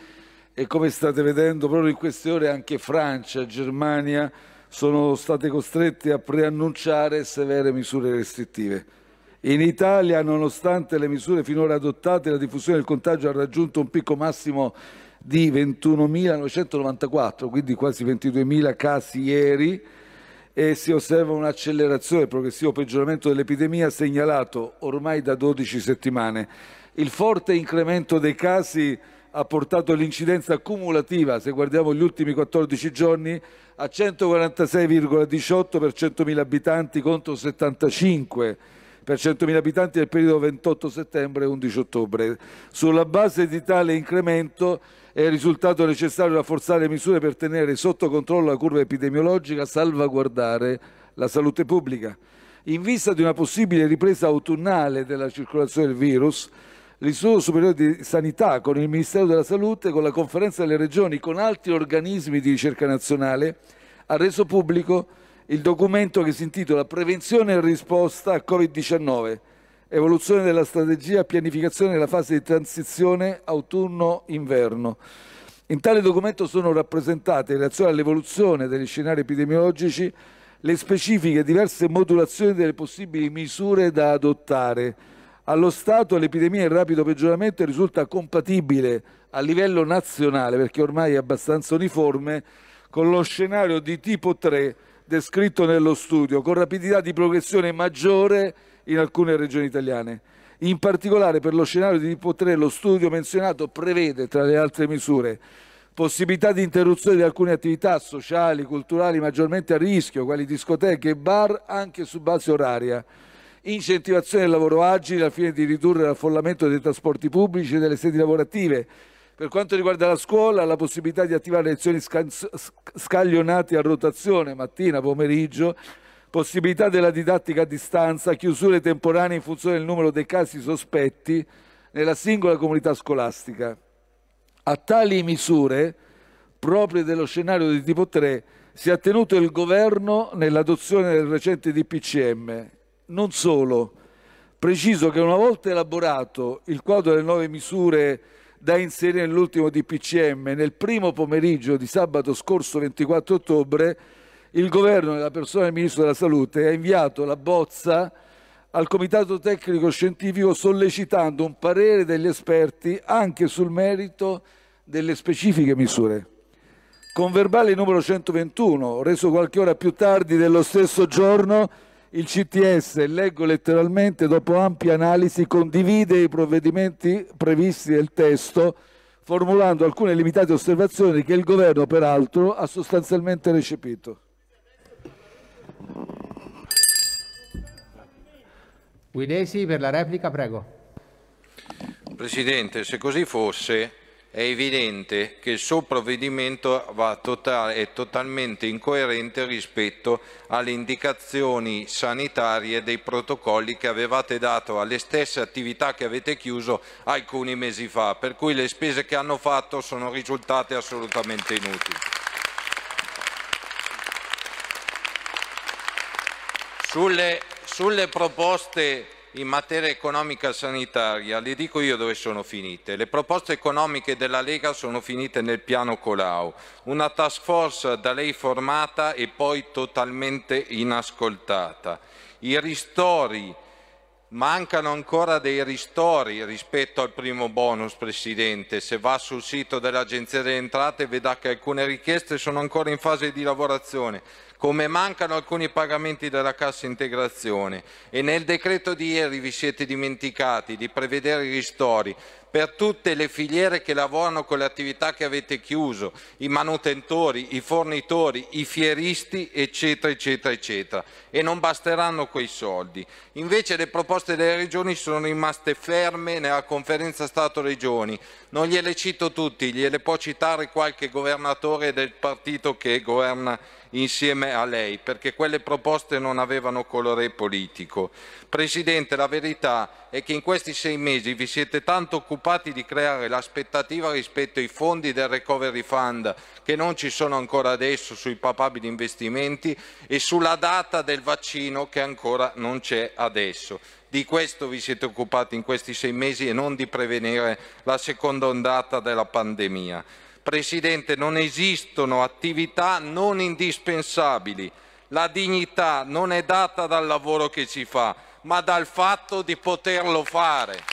e come state vedendo proprio in queste ore anche Francia, e Germania sono state costrette a preannunciare severe misure restrittive. In Italia, nonostante le misure finora adottate, la diffusione del contagio ha raggiunto un picco massimo di 21.994, quindi quasi 22.000 casi ieri e si osserva un'accelerazione e progressivo peggioramento dell'epidemia segnalato ormai da 12 settimane. Il forte incremento dei casi ha portato l'incidenza cumulativa, se guardiamo gli ultimi 14 giorni, a 146,18 per 100.000 abitanti contro 75 per 100.000 abitanti nel periodo 28 settembre-11 ottobre. Sulla base di tale incremento è risultato necessario rafforzare misure per tenere sotto controllo la curva epidemiologica, salvaguardare la salute pubblica. In vista di una possibile ripresa autunnale della circolazione del virus, l'Istituto Superiore di Sanità con il Ministero della Salute, con la Conferenza delle Regioni, con altri organismi di ricerca nazionale, ha reso pubblico il documento che si intitola Prevenzione e risposta a Covid-19, evoluzione della strategia, pianificazione della fase di transizione autunno-inverno. In tale documento sono rappresentate, in relazione all'evoluzione degli scenari epidemiologici, le specifiche diverse modulazioni delle possibili misure da adottare. Allo Stato l'epidemia in rapido peggioramento risulta compatibile a livello nazionale, perché ormai è abbastanza uniforme, con lo scenario di tipo 3 descritto nello studio, con rapidità di progressione maggiore in alcune regioni italiane. In particolare per lo scenario di tipo 3 lo studio menzionato prevede, tra le altre misure, possibilità di interruzione di alcune attività sociali, culturali maggiormente a rischio, quali discoteche e bar, anche su base oraria, incentivazione del lavoro agile al fine di ridurre l'affollamento dei trasporti pubblici e delle sedi lavorative, per quanto riguarda la scuola, la possibilità di attivare lezioni scaglionate a rotazione mattina, pomeriggio, possibilità della didattica a distanza, chiusure temporanee in funzione del numero dei casi sospetti nella singola comunità scolastica. A tali misure, proprie dello scenario di tipo 3, si è attenuto il governo nell'adozione del recente DPCM. Non solo, preciso che una volta elaborato il quadro delle nuove misure da inserire nell'ultimo DPCM. Nel primo pomeriggio di sabato scorso 24 ottobre il governo, nella persona del Ministro della Salute, ha inviato la bozza al Comitato Tecnico Scientifico sollecitando un parere degli esperti anche sul merito delle specifiche misure. Con verbale numero 121, reso qualche ora più tardi dello stesso giorno, il CTS, leggo letteralmente, dopo ampia analisi condivide i provvedimenti previsti nel testo, formulando alcune limitate osservazioni che il Governo, peraltro, ha sostanzialmente recepito. Guidesi per la replica, prego. Presidente, se così fosse, è evidente che il suo provvedimento totale, è totalmente incoerente rispetto alle indicazioni sanitarie dei protocolli che avevate dato alle stesse attività che avete chiuso alcuni mesi fa, per cui le spese che hanno fatto sono risultate assolutamente inutili. Sulle, sulle proposte in materia economica e sanitaria, le dico io dove sono finite. Le proposte economiche della Lega sono finite nel piano Colau, una task force da lei formata e poi totalmente inascoltata. I ristori Mancano ancora dei ristori rispetto al primo bonus, Presidente. Se va sul sito dell'Agenzia delle Entrate vedrà che alcune richieste sono ancora in fase di lavorazione come mancano alcuni pagamenti della cassa integrazione e nel decreto di ieri vi siete dimenticati di prevedere i ristori per tutte le filiere che lavorano con le attività che avete chiuso, i manutentori, i fornitori, i fieristi, eccetera, eccetera, eccetera. E non basteranno quei soldi. Invece le proposte delle regioni sono rimaste ferme nella conferenza Stato-Regioni. Non gliele cito tutti, gliele può citare qualche governatore del partito che governa insieme a lei, perché quelle proposte non avevano colore politico. Presidente, la verità è che in questi sei mesi vi siete tanto occupati di creare l'aspettativa rispetto ai fondi del Recovery Fund, che non ci sono ancora adesso, sui papabili investimenti, e sulla data del vaccino, che ancora non c'è adesso. Di questo vi siete occupati in questi sei mesi e non di prevenire la seconda ondata della pandemia. Presidente, non esistono attività non indispensabili. La dignità non è data dal lavoro che si fa, ma dal fatto di poterlo fare.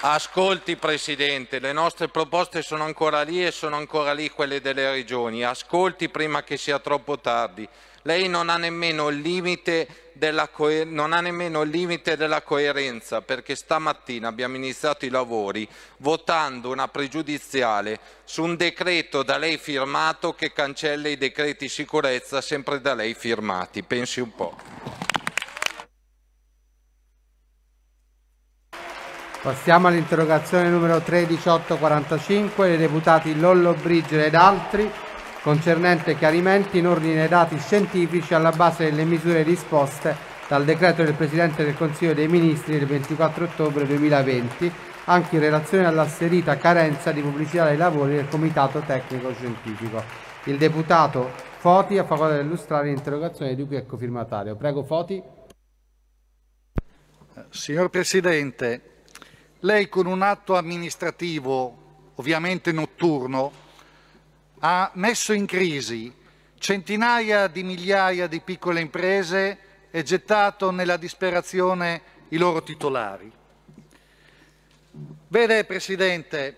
Ascolti Presidente, le nostre proposte sono ancora lì e sono ancora lì quelle delle regioni. Ascolti prima che sia troppo tardi lei non ha nemmeno il limite della, coer- nemmeno il limite della coerenza perché stamattina abbiamo iniziato i lavori votando una pregiudiziale su un decreto da lei firmato che cancella i decreti sicurezza sempre da lei firmati. Pensi un po'. Passiamo all'interrogazione numero 31845 dei deputati Lollo Brigio ed altri concernente chiarimenti in ordine ai dati scientifici alla base delle misure disposte dal decreto del Presidente del Consiglio dei Ministri del 24 ottobre 2020, anche in relazione all'asserita carenza di pubblicità dei lavori del Comitato Tecnico Scientifico. Il deputato Foti ha facoltà di illustrare l'interrogazione di cui è cofirmatario. Prego Foti. Signor Presidente, lei con un atto amministrativo, ovviamente notturno, ha messo in crisi centinaia di migliaia di piccole imprese e gettato nella disperazione i loro titolari. Vede, Presidente,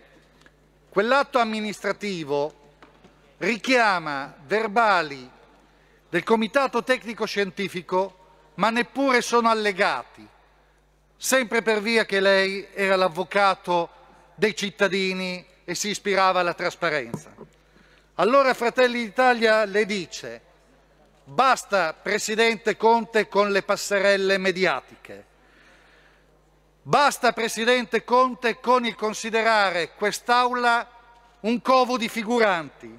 quell'atto amministrativo richiama verbali del Comitato Tecnico Scientifico, ma neppure sono allegati, sempre per via che lei era l'avvocato dei cittadini e si ispirava alla trasparenza. Allora Fratelli d'Italia le dice basta Presidente Conte con le passerelle mediatiche, basta Presidente Conte con il considerare quest'Aula un covo di figuranti.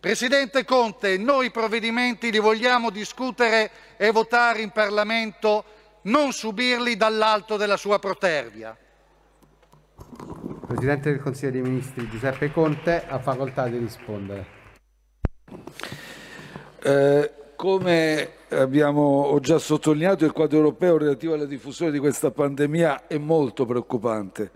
Presidente Conte, noi i provvedimenti li vogliamo discutere e votare in Parlamento, non subirli dall'alto della sua protervia. Presidente del Consiglio dei Ministri Giuseppe Conte ha facoltà di rispondere. Eh, come abbiamo già sottolineato, il quadro europeo relativo alla diffusione di questa pandemia è molto preoccupante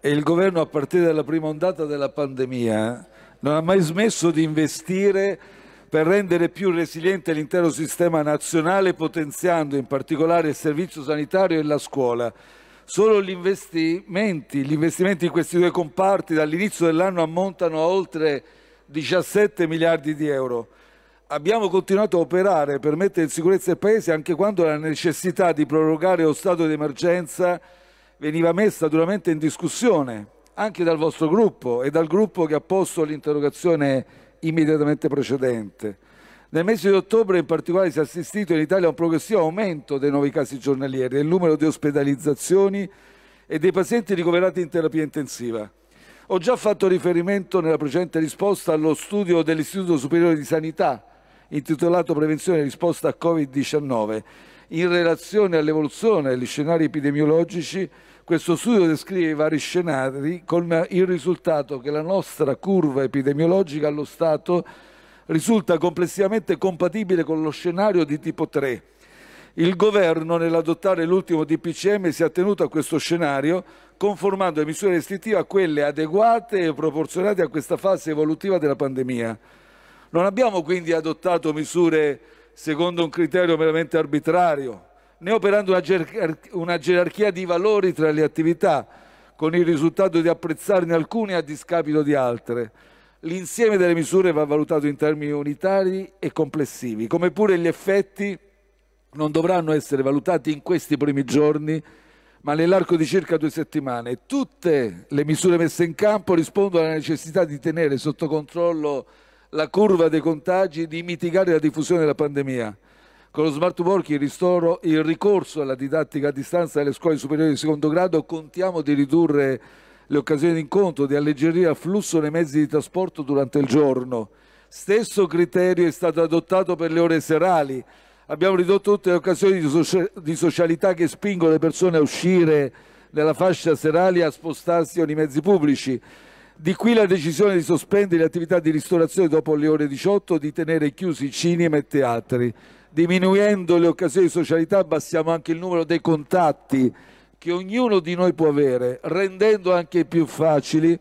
e il governo a partire dalla prima ondata della pandemia non ha mai smesso di investire per rendere più resiliente l'intero sistema nazionale, potenziando in particolare il servizio sanitario e la scuola Solo gli investimenti, gli investimenti in questi due comparti dall'inizio dell'anno ammontano a oltre 17 miliardi di euro. Abbiamo continuato a operare per mettere in sicurezza il Paese anche quando la necessità di prorogare lo stato di emergenza veniva messa duramente in discussione, anche dal vostro gruppo e dal gruppo che ha posto l'interrogazione immediatamente precedente. Nel mese di ottobre in particolare si è assistito in Italia a un progressivo aumento dei nuovi casi giornalieri, del numero di ospedalizzazioni e dei pazienti ricoverati in terapia intensiva. Ho già fatto riferimento nella precedente risposta allo studio dell'Istituto Superiore di Sanità intitolato Prevenzione e risposta a Covid-19. In relazione all'evoluzione degli scenari epidemiologici, questo studio descrive i vari scenari con il risultato che la nostra curva epidemiologica allo Stato risulta complessivamente compatibile con lo scenario di tipo 3. Il Governo, nell'adottare l'ultimo DPCM, si è tenuto a questo scenario, conformando le misure restrittive a quelle adeguate e proporzionate a questa fase evolutiva della pandemia. Non abbiamo quindi adottato misure secondo un criterio meramente arbitrario, né operando una, ger una gerarchia di valori tra le attività, con il risultato di apprezzarne alcune a discapito di altre. L'insieme delle misure va valutato in termini unitari e complessivi, come pure gli effetti non dovranno essere valutati in questi primi giorni, ma nell'arco di circa due settimane. Tutte le misure messe in campo rispondono alla necessità di tenere sotto controllo la curva dei contagi, e di mitigare la diffusione della pandemia. Con lo smart working, il ristoro, il ricorso alla didattica a distanza delle scuole superiori di secondo grado contiamo di ridurre le occasioni di incontro, di alleggerire il flusso nei mezzi di trasporto durante il giorno. Stesso criterio è stato adottato per le ore serali. Abbiamo ridotto tutte le occasioni di, socialità che spingono le persone a uscire nella fascia serale e a spostarsi con i mezzi pubblici. Di qui la decisione di sospendere le attività di ristorazione dopo le ore 18, di tenere chiusi cinema e teatri. Diminuendo le occasioni di socialità abbassiamo anche il numero dei contatti che ognuno di noi può avere, rendendo anche più facili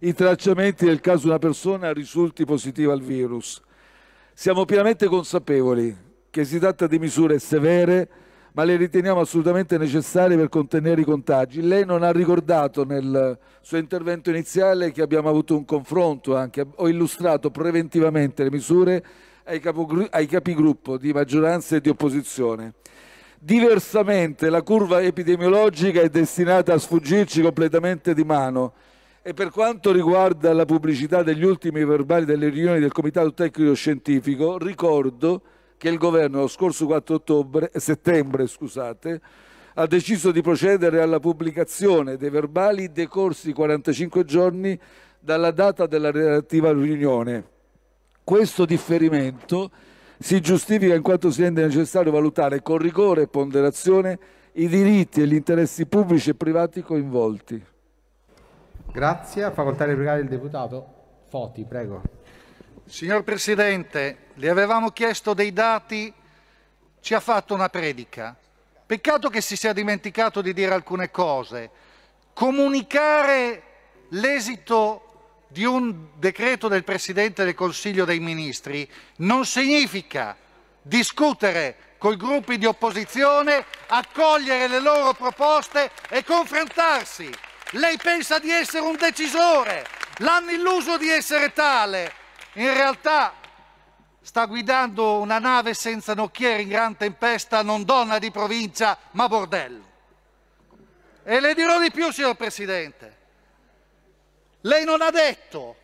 i tracciamenti nel caso una persona risulti positiva al virus. Siamo pienamente consapevoli che si tratta di misure severe, ma le riteniamo assolutamente necessarie per contenere i contagi. Lei non ha ricordato nel suo intervento iniziale che abbiamo avuto un confronto anche, ho illustrato preventivamente le misure ai, capigruppo di maggioranza e di opposizione. Diversamente la curva epidemiologica è destinata a sfuggirci completamente di mano e per quanto riguarda la pubblicità degli ultimi verbali delle riunioni del Comitato Tecnico Scientifico, ricordo che il Governo lo scorso 4 ottobre, eh, settembre scusate, ha deciso di procedere alla pubblicazione dei verbali decorsi 45 giorni dalla data della relativa riunione. Questo differimento si giustifica in quanto si rende necessario valutare con rigore e ponderazione i diritti e gli interessi pubblici e privati coinvolti. Grazie. A facoltà di replicare il deputato Foti, prego. Signor Presidente, le avevamo chiesto dei dati, ci ha fatto una predica. Peccato che si sia dimenticato di dire alcune cose. Comunicare l'esito di un decreto del Presidente del Consiglio dei Ministri non significa discutere con i gruppi di opposizione, accogliere le loro proposte e confrontarsi. Lei pensa di essere un decisore, l'hanno illuso di essere tale. In realtà sta guidando una nave senza nocchiere in gran tempesta, non donna di provincia, ma bordello. E le dirò di più, signor Presidente. Lei non ha detto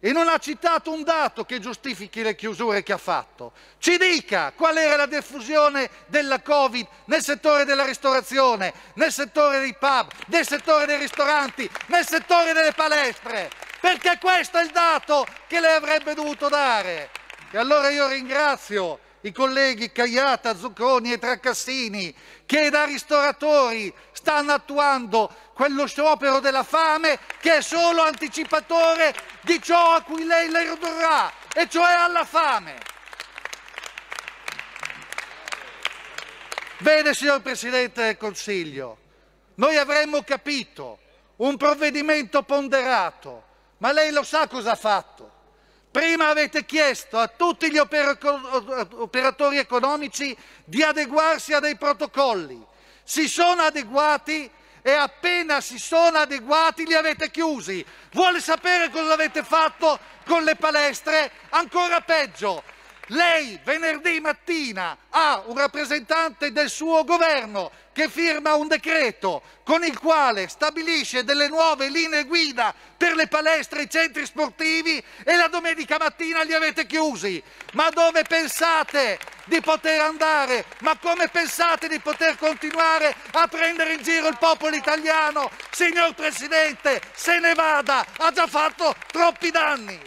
e non ha citato un dato che giustifichi le chiusure che ha fatto. Ci dica qual era la diffusione della Covid nel settore della ristorazione, nel settore dei pub, nel settore dei ristoranti, nel settore delle palestre, perché questo è il dato che lei avrebbe dovuto dare. E allora io ringrazio i colleghi Cagliata, Zucconi e Tracassini che da ristoratori stanno attuando quello sciopero della fame che è solo anticipatore di ciò a cui lei le ridurrà, e cioè alla fame. Vede, signor Presidente del Consiglio, noi avremmo capito un provvedimento ponderato, ma lei lo sa cosa ha fatto. Prima avete chiesto a tutti gli operatori economici di adeguarsi a dei protocolli. Si sono adeguati e appena si sono adeguati li avete chiusi. Vuole sapere cosa avete fatto con le palestre? Ancora peggio, lei venerdì mattina ha un rappresentante del suo governo che firma un decreto con il quale stabilisce delle nuove linee guida per le palestre e i centri sportivi e la domenica mattina li avete chiusi. Ma dove pensate di poter andare? Ma come pensate di poter continuare a prendere in giro il popolo italiano? Signor Presidente, se ne vada, ha già fatto troppi danni.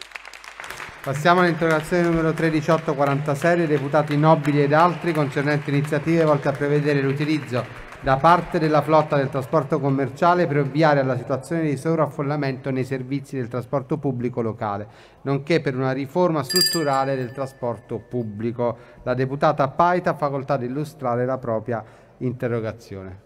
Passiamo all'interrogazione numero 13846, deputati Nobili ed altri concernente iniziative volte a prevedere l'utilizzo da parte della flotta del trasporto commerciale per ovviare alla situazione di sovraffollamento nei servizi del trasporto pubblico locale, nonché per una riforma strutturale del trasporto pubblico. La deputata Paita ha facoltà di illustrare la propria interrogazione.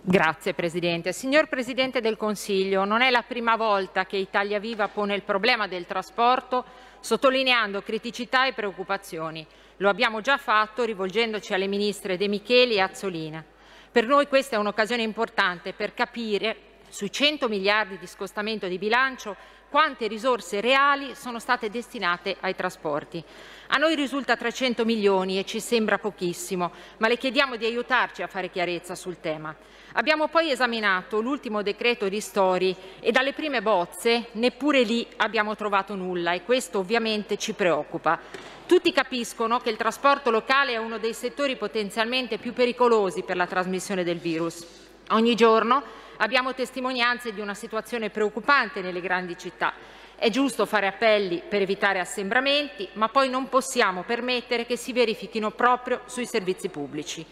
Grazie Presidente. Signor Presidente del Consiglio, non è la prima volta che Italia Viva pone il problema del trasporto sottolineando criticità e preoccupazioni. Lo abbiamo già fatto rivolgendoci alle ministre De Micheli e Azzolina. Per noi questa è un'occasione importante per capire sui 100 miliardi di scostamento di bilancio quante risorse reali sono state destinate ai trasporti. A noi risulta 300 milioni e ci sembra pochissimo, ma le chiediamo di aiutarci a fare chiarezza sul tema. Abbiamo poi esaminato l'ultimo decreto di Stori e dalle prime bozze neppure lì abbiamo trovato nulla e questo ovviamente ci preoccupa. Tutti capiscono che il trasporto locale è uno dei settori potenzialmente più pericolosi per la trasmissione del virus. Ogni giorno abbiamo testimonianze di una situazione preoccupante nelle grandi città è giusto fare appelli per evitare assembramenti, ma poi non possiamo permettere che si verifichino proprio sui servizi pubblici.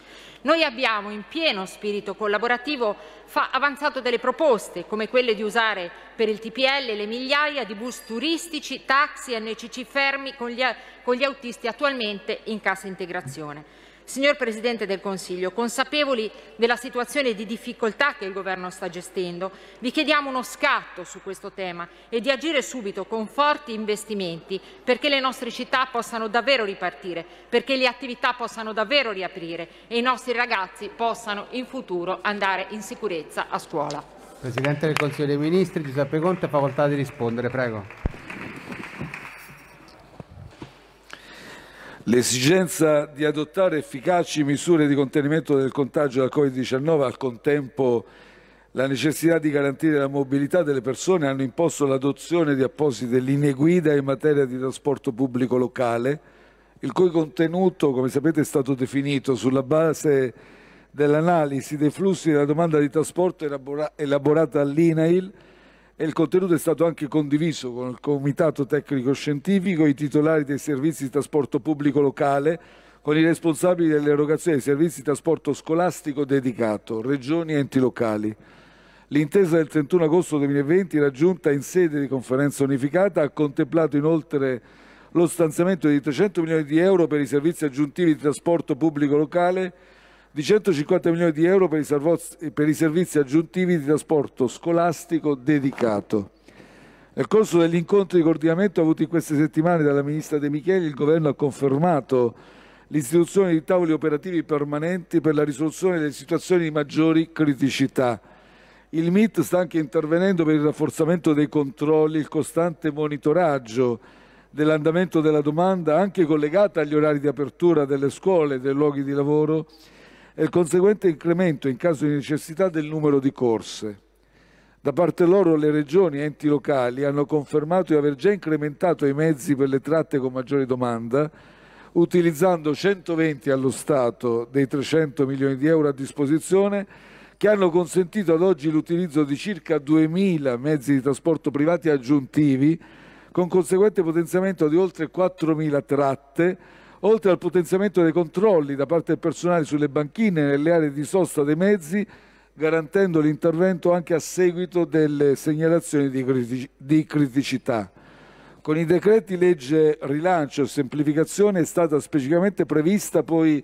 Noi abbiamo in pieno spirito collaborativo avanzato delle proposte, come quelle di usare per il TPL le migliaia di bus turistici, taxi e NCC fermi con gli, autisti attualmente in cassa integrazione. Signor Presidente del Consiglio, consapevoli della situazione di difficoltà che il Governo sta gestendo, vi chiediamo uno scatto su questo tema e di agire subito con forti investimenti perché le nostre città possano davvero ripartire, perché le attività possano davvero riaprire e i nostri ragazzi possano in futuro andare in sicurezza a scuola. Presidente del Consiglio dei Ministri, Giuseppe Conte, facoltà di rispondere, prego. L'esigenza di adottare efficaci misure di contenimento del contagio da Covid-19 al contempo la necessità di garantire la mobilità delle persone hanno imposto l'adozione di apposite linee guida in materia di trasporto pubblico locale, il cui contenuto, come sapete, è stato definito sulla base dell'analisi dei flussi della domanda di trasporto elaborata all'INAIL e il contenuto è stato anche condiviso con il Comitato Tecnico Scientifico, i titolari dei servizi di trasporto pubblico locale, con i responsabili dell'erogazione dei servizi di trasporto scolastico dedicato, regioni e enti locali. L'intesa del 31 agosto 2020, raggiunta in sede di conferenza unificata, ha contemplato inoltre lo stanziamento di 300 milioni di euro per i servizi aggiuntivi di trasporto pubblico locale di 150 milioni di euro per i, servoz- per i servizi aggiuntivi di trasporto scolastico dedicato. Nel corso degli incontri di coordinamento avuti in queste settimane dalla Ministra De Micheli, il Governo ha confermato l'istituzione di tavoli operativi permanenti per la risoluzione delle situazioni di maggiori criticità. Il MIT sta anche intervenendo per il rafforzamento dei controlli, il costante monitoraggio dell'andamento della domanda, anche collegata agli orari di apertura delle scuole e dei luoghi di lavoro, e il conseguente incremento in caso di necessità del numero di corse. Da parte loro le regioni e enti locali hanno confermato di aver già incrementato i mezzi per le tratte con maggiore domanda, utilizzando 120 allo Stato dei 300 milioni di euro a disposizione, che hanno consentito ad oggi l'utilizzo di circa 2.000 mezzi di trasporto privati aggiuntivi, con conseguente potenziamento di oltre 4.000 tratte, oltre al potenziamento dei controlli da parte del personale sulle banchine e nelle aree di sosta dei mezzi, garantendo l'intervento anche a seguito delle segnalazioni di, critici di criticità. Con i decreti legge rilancio e semplificazione è stata specificamente prevista poi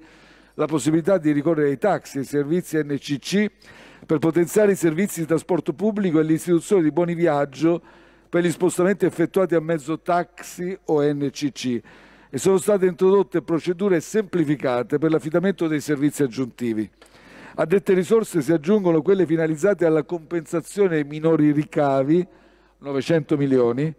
la possibilità di ricorrere ai taxi e servizi NCC per potenziare i servizi di trasporto pubblico e l'istituzione di buoni viaggio per gli spostamenti effettuati a mezzo taxi o NCC e sono state introdotte procedure semplificate per l'affidamento dei servizi aggiuntivi. A dette risorse si aggiungono quelle finalizzate alla compensazione ai minori ricavi, 900 milioni,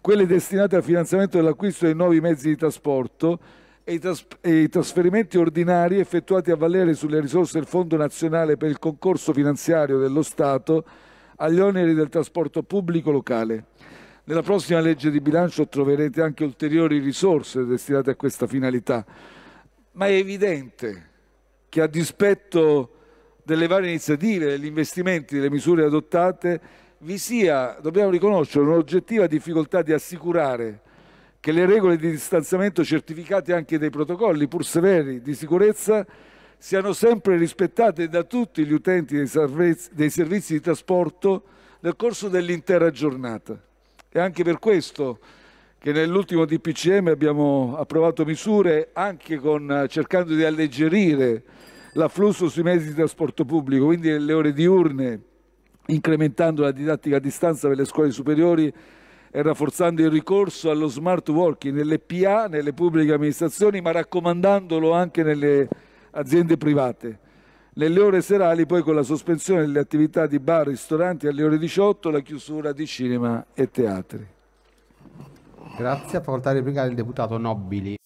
quelle destinate al finanziamento dell'acquisto dei nuovi mezzi di trasporto e i, tras e i trasferimenti ordinari effettuati a valere sulle risorse del Fondo nazionale per il concorso finanziario dello Stato agli oneri del trasporto pubblico locale. Nella prossima legge di bilancio troverete anche ulteriori risorse destinate a questa finalità, ma è evidente che a dispetto delle varie iniziative, degli investimenti, delle misure adottate, vi sia, dobbiamo riconoscere, un'oggettiva difficoltà di assicurare che le regole di distanziamento certificate anche dai protocolli, pur severi, di sicurezza, siano sempre rispettate da tutti gli utenti dei servizi, dei servizi di trasporto nel corso dell'intera giornata. È anche per questo che nell'ultimo DPCM abbiamo approvato misure anche con, eh, cercando di alleggerire l'afflusso sui mezzi di trasporto pubblico, quindi nelle ore diurne, incrementando la didattica a distanza per le scuole superiori e rafforzando il ricorso allo smart working nelle PA, nelle pubbliche amministrazioni, ma raccomandandolo anche nelle aziende private. Nelle ore serali poi con la sospensione delle attività di bar, e ristoranti alle ore 18, la chiusura di cinema e teatri. Grazie, a facoltà di replicare il deputato Nobili.